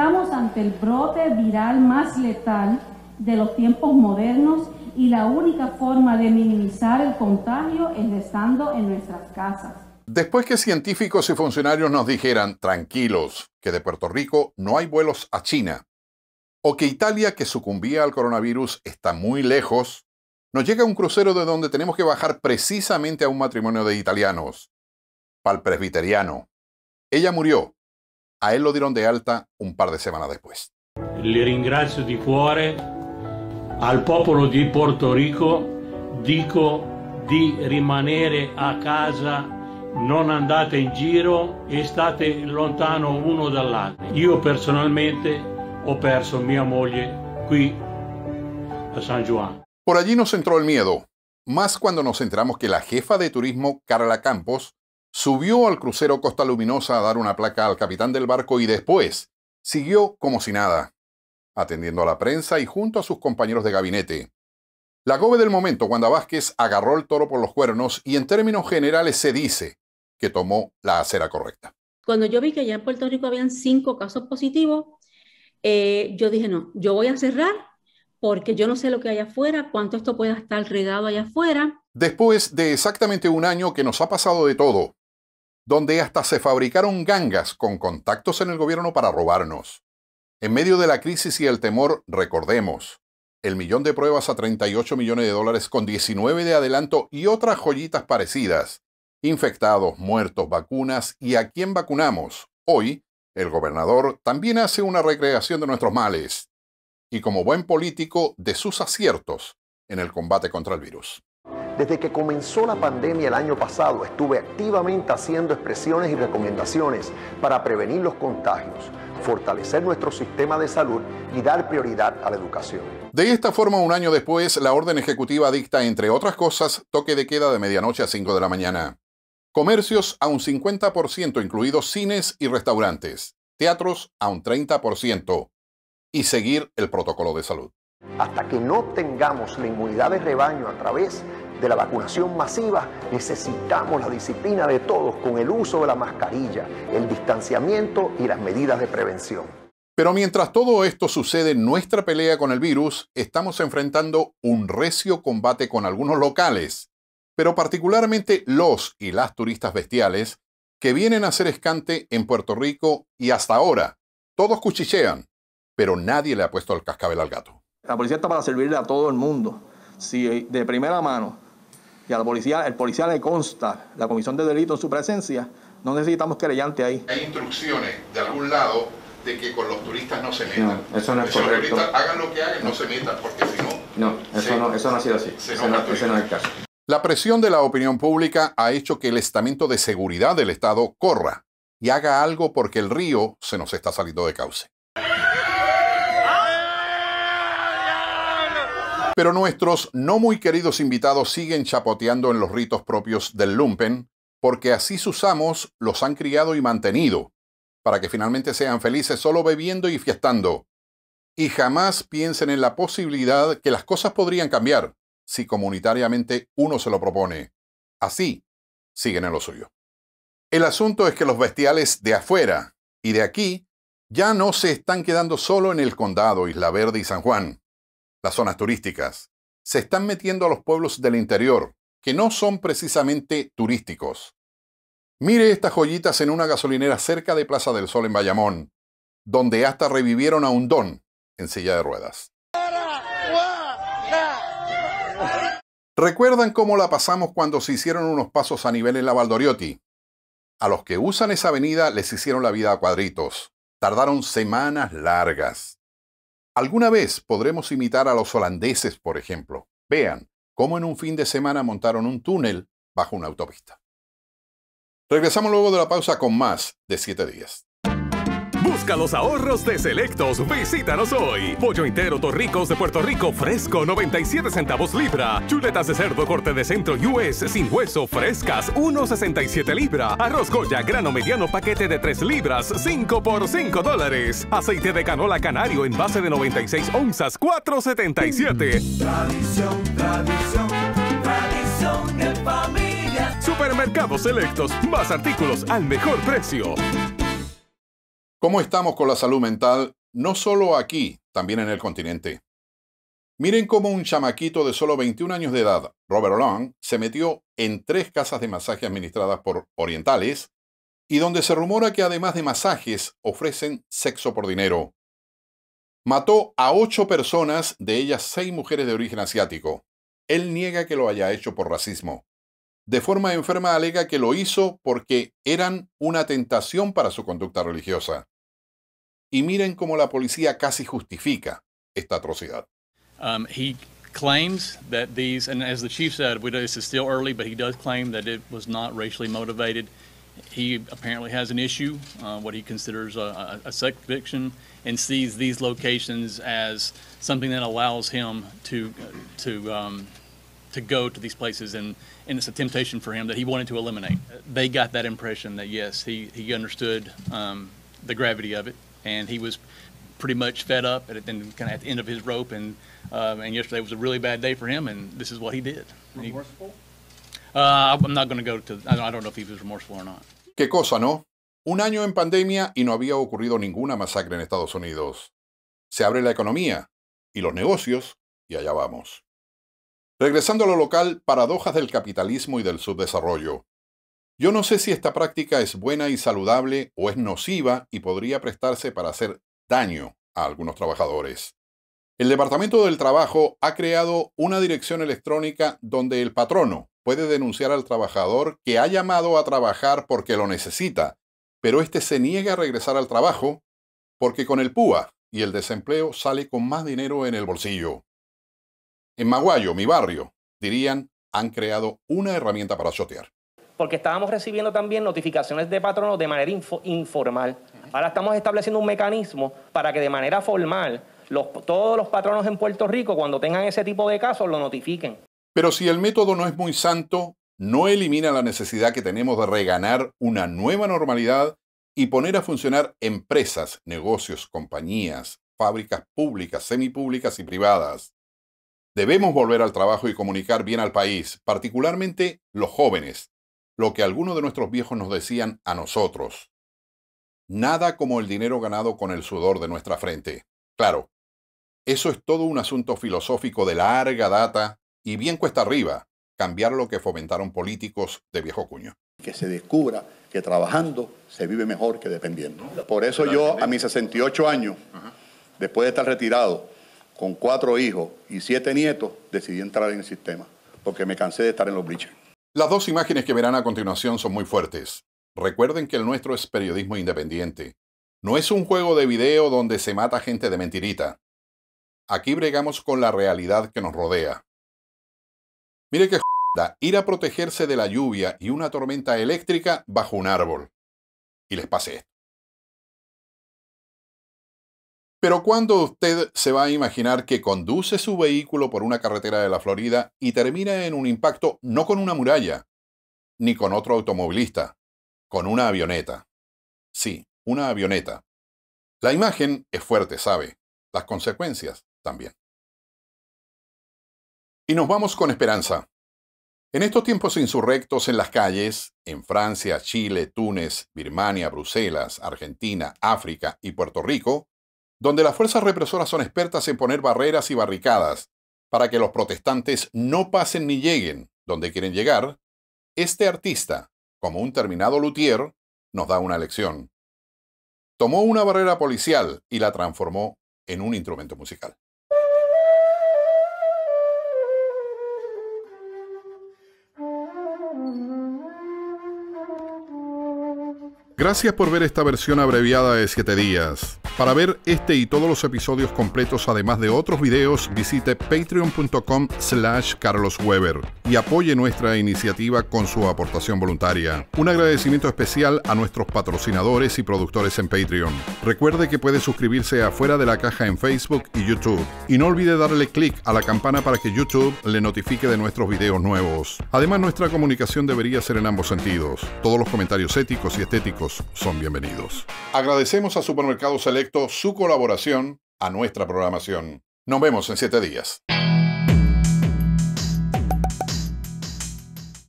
Estamos ante el brote viral más letal de los tiempos modernos y la única forma de minimizar el contagio es estando en nuestras casas. Después que científicos y funcionarios nos dijeran, tranquilos, que de Puerto Rico no hay vuelos a China, o que Italia, que sucumbía al coronavirus, está muy lejos, nos llega un crucero de donde tenemos que bajar precisamente a un matrimonio de italianos, pal presbiteriano. Ella murió, a él lo dieron de alta un par de semanas después. Le ringrazio di cuore al popolo di Porto Rico. Dico di rimanere a casa, non andate in giro e state lontano uno dall'altro. Io personalmente ho perso mia moglie qui a San Juan. Por allí nos entró el miedo, más cuando nos enteramos que la jefa de turismo, Carla Campos, Subió al crucero Costa Luminosa a dar una placa al capitán del barco y después siguió como si nada, atendiendo a la prensa y junto a sus compañeros de gabinete. La gobe del momento, Wanda Vázquez agarró el toro por los cuernos y en términos generales se dice que tomó la acera correcta. Cuando yo vi que ya en Puerto Rico habían cinco casos positivos, eh, yo dije, no, yo voy a cerrar porque yo no sé lo que hay afuera, cuánto esto pueda estar regado allá afuera. Después de exactamente un año que nos ha pasado de todo, donde hasta se fabricaron gangas con contactos en el gobierno para robarnos. En medio de la crisis y el temor, recordemos, el millón de pruebas a 38 millones de dólares con 19 de adelanto y otras joyitas parecidas, infectados, muertos, vacunas y a quién vacunamos. Hoy, el gobernador también hace una recreación de nuestros males y como buen político de sus aciertos en el combate contra el virus. Desde que comenzó la pandemia el año pasado, estuve activamente haciendo expresiones y recomendaciones para prevenir los contagios, fortalecer nuestro sistema de salud y dar prioridad a la educación. De esta forma, un año después, la orden ejecutiva dicta, entre otras cosas, toque de queda de medianoche a 5 de la mañana. Comercios a un 50%, incluidos cines y restaurantes. Teatros a un 30%. Y seguir el protocolo de salud. Hasta que no tengamos la de rebaño a través de la vacunación masiva, necesitamos la disciplina de todos con el uso de la mascarilla, el distanciamiento y las medidas de prevención. Pero mientras todo esto sucede en nuestra pelea con el virus, estamos enfrentando un recio combate con algunos locales, pero particularmente los y las turistas bestiales que vienen a hacer escante en Puerto Rico y hasta ahora. Todos cuchichean, pero nadie le ha puesto el cascabel al gato. La policía está para servirle a todo el mundo. Si de primera mano si al policía, el policía le consta la comisión de delito en su presencia, no necesitamos querellante ahí. Hay instrucciones de algún lado de que con los turistas no se metan. eso no es correcto. hagan lo que hagan, no, se metan, porque si no... No, eso, no, ha sido así. ese no es el caso. La presión de la opinión pública ha hecho que el estamento de seguridad del Estado corra y haga algo porque el río se nos está saliendo de cauce. Pero nuestros no muy queridos invitados siguen chapoteando en los ritos propios del lumpen, porque así sus amos los han criado y mantenido, para que finalmente sean felices solo bebiendo y fiestando. Y jamás piensen en la posibilidad que las cosas podrían cambiar si comunitariamente uno se lo propone. Así, siguen en lo suyo. El asunto es que los bestiales de afuera y de aquí ya no se están quedando solo en el condado, Isla Verde y San Juan las zonas turísticas. Se están metiendo a los pueblos del interior, que no son precisamente turísticos. Mire estas joyitas en una gasolinera cerca de Plaza del Sol en Bayamón, donde hasta revivieron a un don en silla de ruedas. ¿Recuerdan cómo la pasamos cuando se hicieron unos pasos a nivel en la Valdoriotti? A los que usan esa avenida les hicieron la vida a cuadritos. Tardaron semanas largas. Alguna vez podremos imitar a los holandeses, por ejemplo. Vean cómo en un fin de semana montaron un túnel bajo una autopista. Regresamos luego de la pausa con más de 7 días. Busca los ahorros de Selectos. Visítanos hoy. Pollo entero Torricos de Puerto Rico fresco, 97 centavos libra. Chuletas de cerdo corte de centro US sin hueso frescas, 1,67 libra. Arroz Goya grano mediano paquete de 3 libras, 5 por 5 dólares. Aceite de canola canario en base de 96 onzas, 4,77. Tradición, tradición, tradición de familia. Supermercados Selectos. Más artículos al mejor precio. ¿Cómo estamos con la salud mental, no solo aquí, también en el continente? Miren cómo un chamaquito de solo 21 años de edad, Robert Long, se metió en tres casas de masaje administradas por orientales y donde se rumora que además de masajes ofrecen sexo por dinero. Mató a ocho personas, de ellas seis mujeres de origen asiático. Él niega que lo haya hecho por racismo. De forma enferma alega que lo hizo porque eran una tentación para su conducta religiosa. Y miren cómo la policía casi justifica esta atrocidad. Um, he claims that these, and as the chief said, we know this is still early, but he does claim that it was not racially motivated. He apparently has an issue, uh, what he considers a, a, a sex addiction, and sees these locations as something that allows him to to um, to go to these places, and, and it's a temptation for him that he wanted to eliminate. They got that impression that yes, he he understood um, the gravity of it. and he was pretty much fed up and then kind of at the end of his rope. And uh, and yesterday was a really bad day for him, and this is what he did. Remorseful? uh, I'm not going to go to. I don't know if he was remorseful or not. Qué cosa, ¿no? Un año en pandemia y no había ocurrido ninguna masacre en Estados Unidos. Se abre la economía y los negocios y allá vamos. Regresando a lo local, paradojas del capitalismo y del subdesarrollo. Yo no sé si esta práctica es buena y saludable o es nociva y podría prestarse para hacer daño a algunos trabajadores. El Departamento del Trabajo ha creado una dirección electrónica donde el patrono puede denunciar al trabajador que ha llamado a trabajar porque lo necesita, pero éste se niega a regresar al trabajo porque con el PUA y el desempleo sale con más dinero en el bolsillo. En Maguayo, mi barrio, dirían, han creado una herramienta para chotear porque estábamos recibiendo también notificaciones de patronos de manera informal. Ahora estamos estableciendo un mecanismo para que de manera formal todos los patronos en Puerto Rico, cuando tengan ese tipo de casos, lo notifiquen. Pero si el método no es muy santo, no elimina la necesidad que tenemos de reganar una nueva normalidad y poner a funcionar empresas, negocios, compañías, fábricas públicas, semipúblicas y privadas. Debemos volver al trabajo y comunicar bien al país, particularmente los jóvenes, lo que algunos de nuestros viejos nos decían a nosotros. Nada como el dinero ganado con el sudor de nuestra frente. Claro, eso es todo un asunto filosófico de larga data y bien cuesta arriba cambiar lo que fomentaron políticos de viejo cuño. Que se descubra que trabajando se vive mejor que dependiendo. Por eso yo a mis 68 años, después de estar retirado, con cuatro hijos y siete nietos, decidí entrar en el sistema, porque me cansé de estar en los bleachers. Las dos imágenes que verán a continuación son muy fuertes. Recuerden que el nuestro es periodismo independiente. No es un juego de video donde se mata gente de mentirita. Aquí bregamos con la realidad que nos rodea. Mire que joda, ir a protegerse de la lluvia y una tormenta eléctrica bajo un árbol. Y les pase esto. Pero cuando usted se va a imaginar que conduce su vehículo por una carretera de la Florida y termina en un impacto no con una muralla, ni con otro automovilista, con una avioneta. Sí, una avioneta. La imagen es fuerte, sabe. Las consecuencias también. Y nos vamos con esperanza. En estos tiempos insurrectos en las calles, en Francia, Chile, Túnez, Birmania, Bruselas, Argentina, África y Puerto Rico, donde las fuerzas represoras son expertas en poner barreras y barricadas para que los protestantes no pasen ni lleguen donde quieren llegar, este artista, como un terminado luthier, nos da una lección. Tomó una barrera policial y la transformó en un instrumento musical. Gracias por ver esta versión abreviada de 7 días. Para ver este y todos los episodios completos, además de otros videos, visite patreon.com slash carlosweber y apoye nuestra iniciativa con su aportación voluntaria. Un agradecimiento especial a nuestros patrocinadores y productores en Patreon. Recuerde que puede suscribirse afuera de la Caja en Facebook y YouTube. Y no olvide darle clic a la campana para que YouTube le notifique de nuestros videos nuevos. Además, nuestra comunicación debería ser en ambos sentidos. Todos los comentarios éticos y estéticos son bienvenidos. Agradecemos a Supermercado Selecto su colaboración a nuestra programación. Nos vemos en siete días.